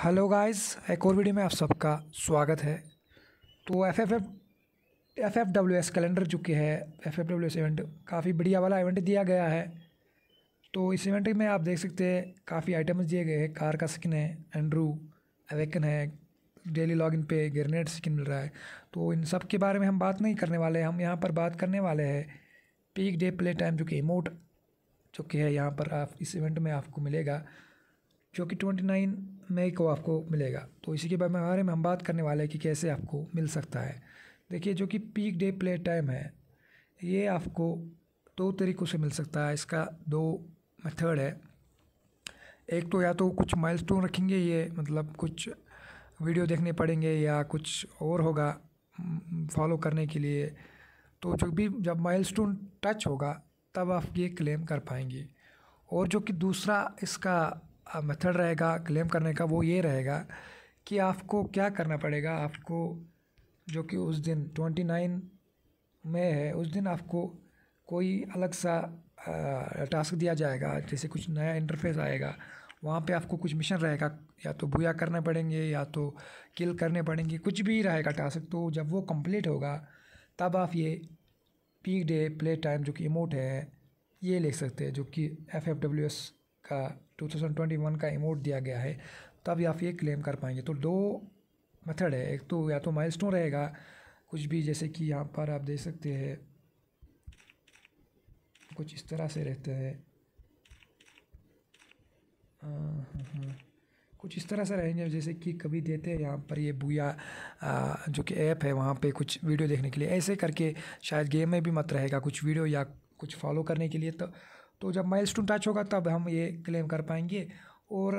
hello guys एक और video में आप सबका स्वागत है तो F F F F F W S calendar चुके हैं F F W S event काफ़ी बढ़िया वाला इवेंट दिया गया है तो इस इवेंट में आप देख सकते हैं काफ़ी आइटम्स दिए गए हैं कार का स्किन है एंड्रू एवेकन है डेली लॉगिन पे ग्रेनेड स्किन मिल रहा है तो इन सब के बारे में हम बात नहीं करने वाले हम यहाँ पर बात करने वाले हैं पीक डे प्ले टाइम जो कि इमोट जो कि है यहाँ पर आप इस इवेंट में आपको मिलेगा जो कि ट्वेंटी नाइन मई को आपको मिलेगा तो इसी के बारे में हम बात करने वाले हैं कि कैसे आपको मिल सकता है देखिए जो कि पीक डे प्ले टाइम है ये आपको दो तरीक़ों से मिल सकता है इसका दो मेथड है एक तो या तो कुछ माइलस्टोन रखेंगे ये मतलब कुछ वीडियो देखने पड़ेंगे या कुछ और होगा फॉलो करने के लिए तो जो भी जब माइलस्टोन टच होगा तब आप ये क्लेम कर पाएंगे और जो कि दूसरा इसका मेथड रहेगा क्लेम करने का वो ये रहेगा कि आपको क्या करना पड़ेगा आपको जो कि उस दिन ट्वेंटी नाइन में है उस दिन आपको कोई अलग सा टास्क दिया जाएगा जैसे कुछ नया इंटरफेस आएगा वहाँ पे आपको कुछ मिशन रहेगा या तो भूया करने पड़ेंगे या तो किल करने पड़ेंगे कुछ भी रहेगा टास्क तो जब वो कंप्लीट होगा तब आप ये पीक डे प्ले टाइम जो कि इमोट है ये ले सकते हैं जो कि एफ एफ डब्ल्यू एस का 2021 का इमोट दिया गया है तब या फिर ये क्लेम कर पाएंगे तो दो मेथड है एक तो या तो माइल रहेगा कुछ भी जैसे कि यहाँ पर आप देख सकते हैं कुछ इस तरह से रहते हैं कुछ इस तरह से रहेंगे जैसे कि कभी देते हैं यहाँ पर ये बुया जो कि ऐप है वहाँ पे कुछ वीडियो देखने के लिए ऐसे करके शायद गेम में भी मत रहेगा कुछ वीडियो या कुछ फॉलो करने के लिए तो तो जब माइलस्टोन टच होगा तब हम ये क्लेम कर पाएंगे और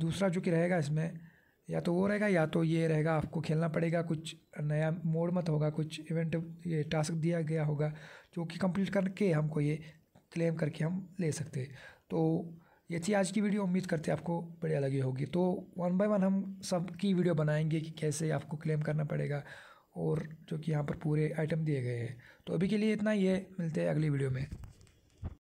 दूसरा जो कि रहेगा इसमें या तो वो रहेगा या तो ये रहेगा आपको खेलना पड़ेगा कुछ नया मोड मत होगा कुछ इवेंट ये टास्क दिया गया होगा जो कि कंप्लीट करके हमको ये क्लेम करके हम ले सकते हैं तो ये थी आज की वीडियो उम्मीद करते हैं आपको बढ़िया लगी होगी तो वन बाय वन हम सब की वीडियो बनाएंगे कि कैसे आपको क्लेम करना पड़ेगा और जो कि यहाँ पर पूरे आइटम दिए गए हैं तो अभी के लिए इतना ही है मिलते हैं अगली वीडियो में